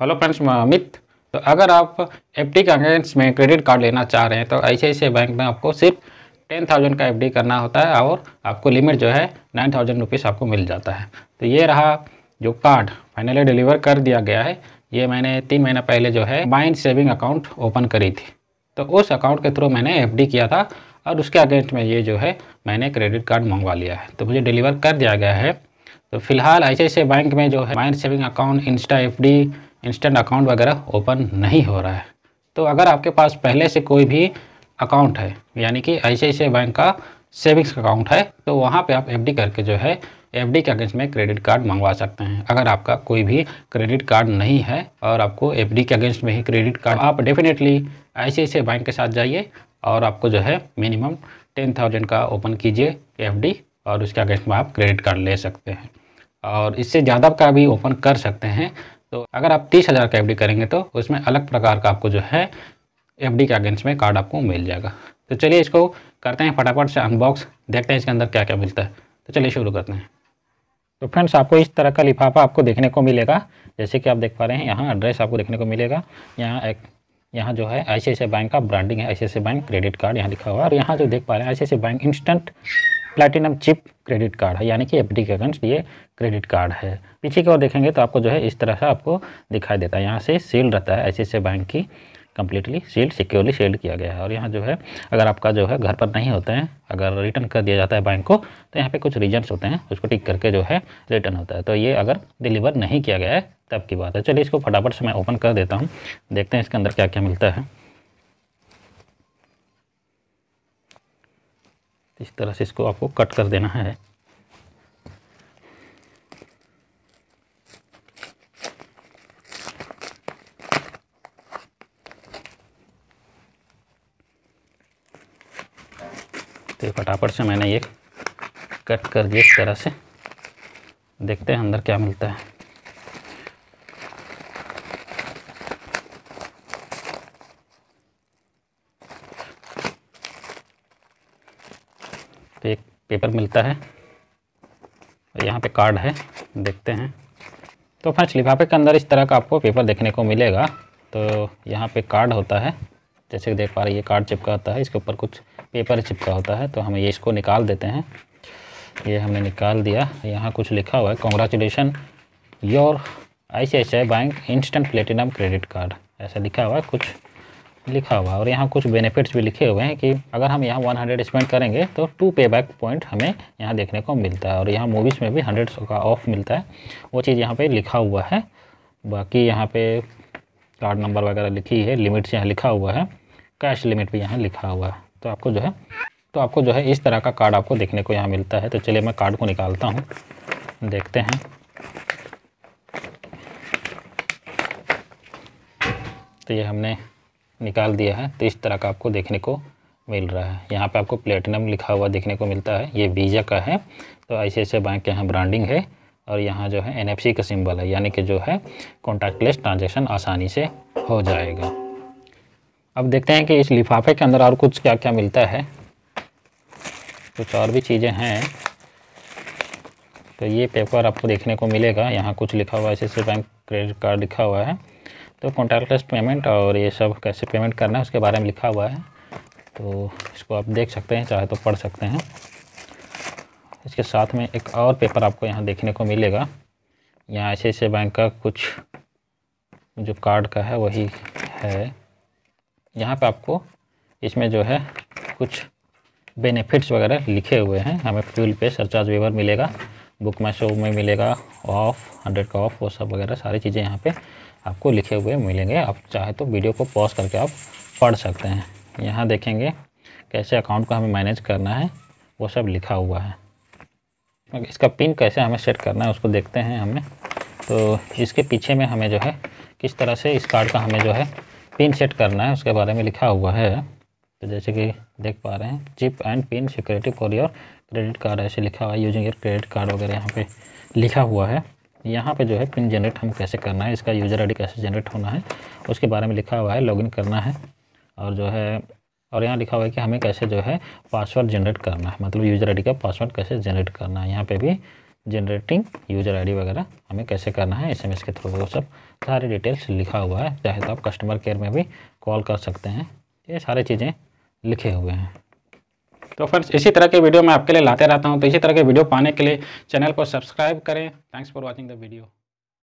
hello friends मैं अमित तो अगर आप एफ डी के अगेंस्ट में क्रेडिट कार्ड लेना चाह रहे हैं तो ऐसे ऐसे बैंक में आपको सिर्फ टेन थाउजेंड का एफ डी करना होता है और आपको लिमिट जो है नाइन थाउजेंड रुपीज़ आपको मिल जाता है तो ये रहा जो कार्ड फाइनली डिलीवर कर दिया गया है ये मैंने तीन महीना पहले जो है माइंड सेविंग अकाउंट ओपन करी थी तो उस अकाउंट के थ्रू मैंने एफ किया था और उसके अगेंस्ट में ये जो है मैंने क्रेडिट कार्ड मंगवा लिया है तो मुझे डिलीवर कर दिया गया है तो फिलहाल ऐसे ऐसे बैंक में जो है mind saving account insta F instant account वगैरह ओपन नहीं हो रहा है तो अगर आपके पास पहले से कोई भी अकाउंट है यानी कि आई बैंक का सेविंग्स अकाउंट है तो वहाँ पे आप एफडी करके जो है एफडी के अगेंस्ट में क्रेडिट कार्ड मंगवा सकते हैं अगर आपका कोई भी क्रेडिट कार्ड नहीं है और आपको एफडी के अगेंस्ट में ही क्रेडिट कार्ड आप डेफिनेटली आई बैंक के साथ जाइए और आपको जो है मिनिमम टेन थाउजेंड का ओपन कीजिए एफ और उसके अगेंस्ट में आप क्रेडिट कार्ड ले सकते हैं और इससे ज़्यादा का भी ओपन कर सकते हैं तो अगर आप तीस हज़ार का एफ करेंगे तो उसमें अलग प्रकार का आपको जो है एफ के अगेंस्ट में कार्ड आपको मिल जाएगा तो चलिए इसको करते हैं फटाफट से अनबॉक्स देखते हैं इसके अंदर क्या क्या मिलता है तो चलिए शुरू करते हैं तो फ्रेंड्स आपको इस तरह का लिफाफा आपको देखने को मिलेगा जैसे कि आप देख पा रहे हैं यहाँ एड्रेस आपको देखने को मिलेगा यहाँ एक यहाँ जो है आई बैंक का ब्रांडिंग है आई बैंक क्रेडिट कार्ड यहाँ लिखा हुआ है और यहाँ जो देख पा रहे हैं I bank instant platinum chip credit card है यानी कि एफ के अगेंस्ट ये क्रेडिट कार्ड है पीछे की ओर देखेंगे तो आपको जो है इस तरह से आपको दिखाई देता है यहाँ से सील्ड रहता है ऐसे बैंक की कम्प्लीटली सील्ड सिक्योरली सील्ड किया गया है और यहाँ जो है अगर आपका जो है घर पर नहीं होते हैं अगर रिटर्न कर दिया जाता है बैंक को तो यहाँ पे कुछ रीजन्स होते हैं उसको टिक करके जो है रिटर्न होता है तो ये अगर डिलीवर नहीं किया गया है तब की बात है चलिए इसको फटाफट से मैं ओपन कर देता हूँ देखते हैं इसके अंदर क्या क्या मिलता है इस तरह से इसको आपको कट कर देना है तो फटाफट से मैंने ये कट कर दिया इस तरह से देखते हैं अंदर क्या मिलता है तो एक पेपर मिलता है और यहाँ पे कार्ड है देखते हैं तो फ्रेंड्स लिफाफे के अंदर इस तरह का आपको पेपर देखने को मिलेगा तो यहाँ पे कार्ड होता है जैसे कि देख पा रहे ये कार्ड चिपका होता है इसके ऊपर कुछ पेपर चिपका होता है तो हम ये इसको निकाल देते हैं ये हमने निकाल दिया यहाँ कुछ लिखा हुआ है congratulation your I bank instant platinum credit card ऐसा लिखा हुआ है कुछ लिखा हुआ है और यहाँ कुछ बेनिफिट्स भी लिखे हुए हैं कि अगर हम यहाँ 100 स्पेंड करेंगे तो टू पे बैक पॉइंट हमें यहाँ देखने को मिलता है और यहाँ मूवीज़ में भी हंड्रेड का ऑफ मिलता है वो चीज़ यहाँ पर लिखा हुआ है बाकी यहाँ पर कार्ड नंबर वगैरह लिखी है लिमिट्स यहाँ लिखा हुआ है कैश लिमिट भी यहाँ लिखा हुआ है तो आपको जो है तो आपको जो है इस तरह का कार्ड आपको देखने को यहाँ मिलता है तो चलिए मैं कार्ड को निकालता हूँ देखते हैं तो ये हमने निकाल दिया है तो इस तरह का आपको देखने को मिल रहा है यहाँ पे आपको प्लेटिनम लिखा हुआ देखने को मिलता है ये वीज़ा का है तो ऐसे ऐसे बैंक के यहाँ ब्रांडिंग है और यहाँ जो है एन का सिंबल है यानी कि जो है कॉन्टैक्टलेस ट्रांजेक्शन आसानी से हो जाएगा अब देखते हैं कि इस लिफाफे के अंदर और कुछ क्या क्या मिलता है कुछ और भी चीज़ें हैं तो ये पेपर आपको देखने को मिलेगा यहाँ कुछ लिखा हुआ है ऐसे बैंक क्रेडिट कार्ड लिखा हुआ है तो कॉन्टैक्टलेस पेमेंट और ये सब कैसे पेमेंट करना है उसके बारे में लिखा हुआ है तो इसको आप देख सकते हैं चाहे तो पढ़ सकते हैं इसके साथ में एक और पेपर आपको यहाँ देखने को मिलेगा यहाँ ऐसे ऐसे बैंक का कुछ जो कार्ड का है वही है यहाँ पे आपको इसमें जो है कुछ बेनिफिट्स वगैरह लिखे हुए हैं हमें फ्यूल पे सरचार्ज वेवर मिलेगा बुक माई शो में मिलेगा ऑफ हंड्रेड का ऑफ वो सब वगैरह सारी चीज़ें यहाँ पे आपको लिखे हुए मिलेंगे आप चाहे तो वीडियो को पॉज करके आप पढ़ सकते हैं यहाँ देखेंगे कैसे अकाउंट को हमें मैनेज करना है वो सब लिखा हुआ है इसका पिन कैसे हमें सेट करना है उसको देखते हैं हमें तो इसके पीछे में हमें जो है किस तरह से इस कार्ड का हमें जो है पिन सेट करना है उसके बारे में लिखा हुआ है जैसे कि देख पा रहे हैं chip and pin security for your credit card ऐसे लिखा हुआ है यूजिंग योर क्रेडिट कार्ड वगैरह यहाँ पे लिखा हुआ है यहाँ पे जो है पिन जनरेट हम कैसे करना है इसका यूज़र आईडी कैसे जनरेट होना है उसके बारे में लिखा हुआ है लॉगिन करना है और जो है और यहाँ लिखा हुआ है कि हमें कैसे जो है पासवर्ड जनरेट करना है मतलब यूज़र डी का पासवर्ड कैसे जनरेट करना है यहाँ पे भी जनरेटिंग यूज़र डी वगैरह हमें कैसे करना है एस के थ्रू वो सब सारी डिटेल्स लिखा हुआ है चाहे तो आप कस्टमर केयर में भी कॉल कर सकते हैं ये सारी चीज़ें लिखे हुए हैं तो फ्रेंड्स इसी तरह के वीडियो मैं आपके लिए लाते रहता हूँ तो इसी तरह के वीडियो पाने के लिए चैनल को सब्सक्राइब करें thanks for watching the video